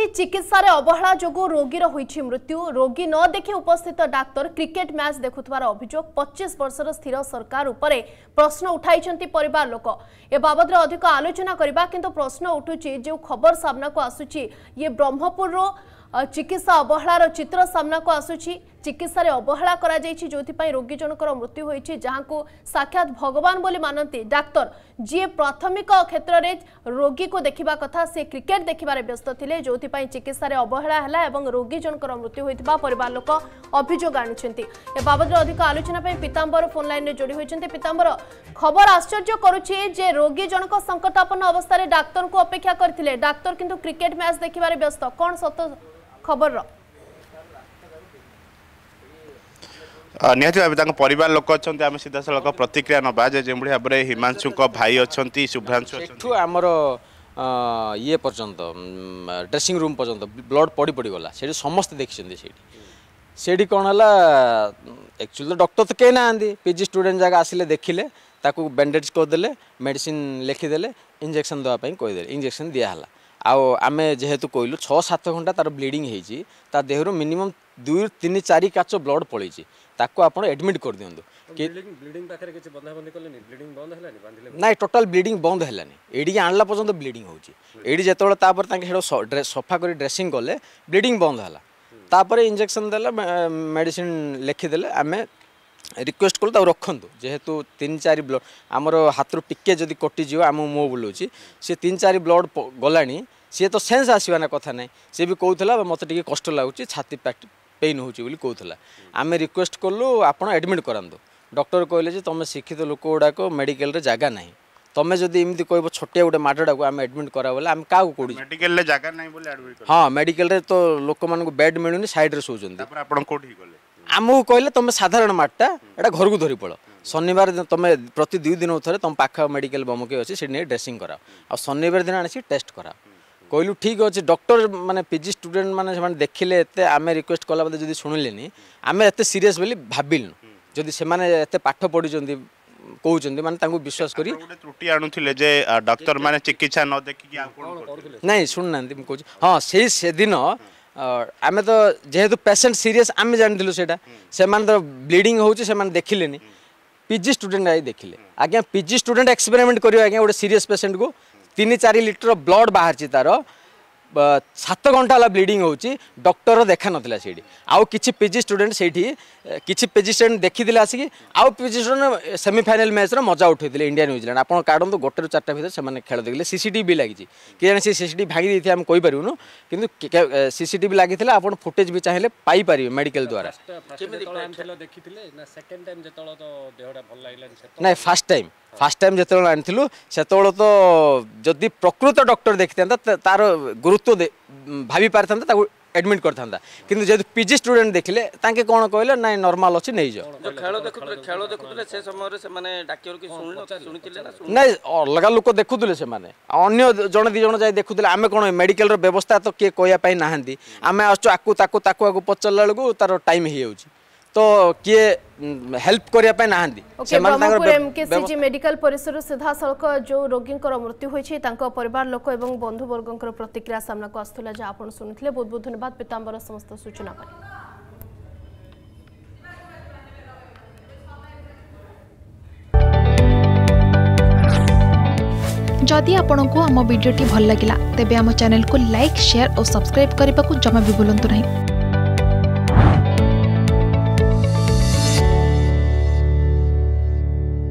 আসছে চিকিৎসার অবহেলা যোগ রোগীর হয়েছে মৃত্যু রোগী ন দেখি উপস্থিত ডাক্তার ক্রিকেট ম্যাচ দেখুবার অভিযোগ পঁচিশ বর্ষর স্থির সরকার উপরে প্রশ্ন উঠাইছেন পরিবার লোক এ বাবদে অধিক আলোচনা করা কিন্তু প্রশ্ন উঠুছে যে খবর সামনাকু আসুচি ইয়ে ব্রহ্মপুরর चिकित्सा अवहेलार चित्र को आसूरी चिकित्सा अवहेला जो रोगी जनक मृत्यु हो साक्षात भगवान बोली मानती डाक्तर जी प्राथमिक क्षेत्र में रोगी को देखा कथा से क्रिकेट देखे व्यस्त थे जो चिकित्सा अवहेला रोगी जनक मृत्यु होता पर लोक अभोग आनी बाबद अधिक आलोचना पीतांबर फोन लाइन में जोड़ी होती पीतांबर खबर आश्चर्य करुच्चे रोगी जनक संकटापन्न अवस्था डाक्तर को अपेक्षा करते डाक्तर कितु क्रिकेट मैच देखे व्यस्त कौन सत খবর ନିହାତି ଭାବେ ତାଙ୍କ ପରିବାର ଲୋକ ଅଛନ୍ତି ଆମେ ସିଧାସଳଖ ପ୍ରତିକ୍ରିୟା ନେବା ଯେ ଯେଉଁଭଳି ଭାବରେ ହିମାଂଶୁଙ୍କ ଭାଇ ଅଛନ୍ତି ଶୁଭ୍ରାଂଶୁ ଏଠୁ ଆମର ଇଏ ପର୍ଯ୍ୟନ୍ତ ଡ୍ରେସିଂ ରୁମ୍ ପର୍ଯ୍ୟନ୍ତ ବ୍ଲଡ୍ ପଡ଼ି ପଡ଼ିଗଲା ସେଠି ସମସ୍ତେ ଦେଖିଛନ୍ତି ସେଇଠି ସେଇଠି କ'ଣ ହେଲା ଆକ୍ଚୁଆଲି ତ ଡକ୍ଟର ତ କେହି ନାହାନ୍ତି ପିଜି ଷ୍ଟୁଡେଣ୍ଟ ଯାକ ଆସିଲେ ଦେଖିଲେ ତାକୁ ବ୍ୟାଣ୍ଡେଜ୍ କରିଦେଲେ ମେଡ଼ିସିନ୍ ଲେଖିଦେଲେ ଇଞ୍ଜେକ୍ସନ୍ ଦେବା ପାଇଁ କହିଦେଲେ ଇଞ୍ଜେକ୍ସନ୍ ଦିଆହେଲା ଆଉ ଆମେ ଯେହେତୁ କହିଲୁ ଛଅ ସାତ ଘଣ୍ଟା ତା'ର ବ୍ଲିଡ଼ିଂ ହେଇଛି ତା ଦେହରୁ ମିନିମମ୍ ଦୁଇରୁ ତିନି ଚାରି କାଚ ବ୍ଲଡ଼ ପଳେଇଛି ତାକୁ ଆପଣ ଆଡ଼ମିଟ୍ କରିଦିଅନ୍ତୁ ନାଇଁ ଟୋଟାଲ ବ୍ଲିଡ଼ିଂ ବନ୍ଦ ହେଲାନି ଏଇଠିକି ଆଣିଲା ପର୍ଯ୍ୟନ୍ତ ବ୍ଲିଡ଼ିଂ ହେଉଛି ଏଇଠି ଯେତେବେଳେ ତାପରେ ତାଙ୍କେ ସେଟା ସଫା କରି ଡ୍ରେସିଂ କଲେ ବ୍ଲିଡ଼ିଂ ବନ୍ଦ ହେଲା ତାପରେ ଇଞ୍ଜେକ୍ସନ୍ ଦେଲେ ମେଡ଼ିସିନ୍ ଲେଖିଦେଲେ ଆମେ ରିକ୍ୱେଷ୍ଟ କଲୁ ତାକୁ ରଖନ୍ତୁ ଯେହେତୁ ତିନି ଚାରି ବ୍ଲଡ଼ ଆମର ହାତରୁ ଟିକେ ଯଦି କଟିଯିବ ଆମ ମୁହଁ ବୁଲାଉଛି ସେ ତିନି ଚାରି ବ୍ଲଡ଼ ଗଲାଣି ସିଏ ତ ସେନ୍ସ ଆସିବା ନା କଥା ନାହିଁ ସିଏ ବି କହୁଥିଲା ମୋତେ ଟିକେ କଷ୍ଟ ଲାଗୁଛି ଛାତି ପେନ୍ ହେଉଛି ବୋଲି କହୁଥିଲା ଆମେ ରିକ୍ୱେଷ୍ଟ କଲୁ ଆପଣ ଆଡ଼ମିଟ୍ କରାନ୍ତୁ ଡକ୍ଟର କହିଲେ ଯେ ତୁମେ ଶିକ୍ଷିତ ଲୋକ ଗୁଡ଼ାକ ମେଡ଼ିକାଲରେ ଜାଗା ନାହିଁ ତମେ ଯଦି ଏମିତି କହିବ ଛୋଟିଆ ଗୋଟେ ମାଡ଼ଟାକୁ ଆମେ ଆଡ଼ମିଟ୍ କରା ବୋଲେ ଆମେ କାହାକୁ କୋଉଠି ମେଡ଼ିକାଲରେ ଜାଗା ନାହିଁ ବୋଲି ହଁ ମେଡ଼ିକାଲରେ ତ ଲୋକମାନଙ୍କୁ ବେଡ୍ ମିଳୁନି ସାଇଡ଼୍ରେ ଶୋଉଛନ୍ତି ଆପଣ କୋଉଠି ଗଲେ ଆମକୁ କହିଲେ ତୁମେ ସାଧାରଣ ମାର୍ଟଟା ଏଇଟା ଘରକୁ ଧରି ପଳ ଶନିବାର ତୁମେ ପ୍ରତି ଦୁଇ ଦିନ ଥରେ ତୁମ ପାଖ ମେଡ଼ିକାଲ ବମକେ ଅଛି ସେଠି ନେଇ ଡ୍ରେସିଂ କରାଅ ଆଉ ଶନିବାର ଦିନ ଆଣିକି ଟେଷ୍ଟ କରାଅ କହିଲୁ ଠିକ୍ ଅଛି ଡକ୍ଟର ମାନେ ପିଜି ଷ୍ଟୁଡେଣ୍ଟ ମାନେ ସେମାନେ ଦେଖିଲେ ଏତେ ଆମେ ରିକ୍ୱେଷ୍ଟ କଲା ପରେ ଯଦି ଶୁଣିଲେନି ଆମେ ଏତେ ସିରିୟସ୍ ବୋଲି ଭାବିଲୁ ଯଦି ସେମାନେ ଏତେ ପାଠ ପଢ଼ିଛନ୍ତି କହୁଛନ୍ତି ମାନେ ତାଙ୍କୁ ବିଶ୍ୱାସ କରି ତ୍ରୁଟି ଆଣୁଥିଲେ ଯେ ଡାକ୍ତରମାନେ ଚିକିତ୍ସା ନ ଦେଖିକି ନାଇଁ ଶୁଣୁନାହାନ୍ତି ମୁଁ କହୁଛି ହଁ ସେଇ ସେଦିନ ଆମେ ତ ଯେହେତୁ ପେସେଣ୍ଟ ସିରିୟସ୍ ଆମେ ଜାଣିଥିଲୁ ସେଇଟା ସେମାନେ ତ ବ୍ଲିଡ଼ିଂ ହେଉଛି ସେମାନେ ଦେଖିଲେନି ପିଜି ଷ୍ଟୁଡେଣ୍ଟ ଆଜି ଦେଖିଲେ ଆଜ୍ଞା ପିଜି ଷ୍ଟୁଡେଣ୍ଟ ଏକ୍ସପେରିମେଣ୍ଟ କରିବ ଆଜ୍ଞା ଗୋଟେ ସିରିୟସ୍ ପେସେଣ୍ଟକୁ ତିନି ଚାରି ଲିଟର ବ୍ଲଡ଼ ବାହାରିଛି ତାର সাত ঘণ্টা হল ব্লিডিং হচ্ছে ডক্টর দেখা নথিলা সেইটি আউ কিছু পিজি স্টুডেন্ট সেইটি কিছু পিজি স্টুডেন্ট দেখিলে আসিকি আউ পিজি স্টুডেন্ট সেমিফাইনাল ম্যাচর মজা উঠাইলে ইন্ডিয়া নিউজিল্যান্ড আপনার কাড়ন্তু গোটে চারটা ভিতরে সে খেলা দেখলে সিসিটিভি লাগিছে কে জানে সে সিসিটিভি ভাঙি দিয়ে আমি কই কইপারুনু কিন্তু সিসিটিভি লাগিলে আপনার ফুটেজ বি চাইলে পাইপারে মেডিকাল দ্বারা না ফার্স্ট টাইম ফার্স্ট টাইম যেত আনিলু সেত যদি প্রকৃত ডক্টর দেখি তার গুরু ମୃତ୍ୟୁ ଭାବିପାରିଥାନ୍ତା ତାକୁ ଆଡ଼ମିଟ୍ କରିଥାନ୍ତା କିନ୍ତୁ ଯେହେତୁ ପିଜି ଷ୍ଟୁଡେଣ୍ଟ ଦେଖିଲେ ତାଙ୍କେ କ'ଣ କହିଲେ ନାଇଁ ନର୍ମାଲ ଅଛି ନେଇଯାଅ ନାଇଁ ଅଲଗା ଲୋକ ଦେଖୁଥିଲେ ସେମାନେ ଅନ୍ୟ ଜଣେ ଦୁଇ ଜଣ ଯାଇ ଦେଖୁଥିଲେ ଆମେ କ'ଣ ମେଡ଼ିକାଲର ବ୍ୟବସ୍ଥା ତ କିଏ କହିବା ପାଇଁ ନାହାନ୍ତି ଆମେ ଆସୁଛୁ ଆକୁ ତାକୁ ତାକୁ ଆକୁ ପଚାରିଲା ବେଳକୁ ତାର ଟାଇମ୍ ହେଇଯାଉଛି ତ କିଏ ହେଲ୍ପ କରିବା ପାଇଁ ନାହାନ୍ତି ଏମକେସିଜି ମେଡିକାଲ ପରିସରରୁ ସିଧାସଳଖ ଯେଉଁ ରୋଗୀଙ୍କର ମୃତ୍ୟୁ ହୋଇଛି ତାଙ୍କ ପରିବାର ଲୋକ ଏବଂ ବନ୍ଧୁବର୍ଗଙ୍କର ପ୍ରତିକ୍ରିୟା ସାମ୍ନାକୁ ଆସୁଥିଲା ଯାହା ଆପଣ ଶୁଣିଥିଲେ ବହୁତ ବହୁତ ଧନ୍ୟବାଦ ପୀତାମ୍ବର ସମସ୍ତ ସୂଚନା ପାଇଁ जदि आपण को आम भिड्टे भल लगा तेब आम चेल्क लाइक सेयार और सब्सक्राइब करने को जमा भी बुलां नहीं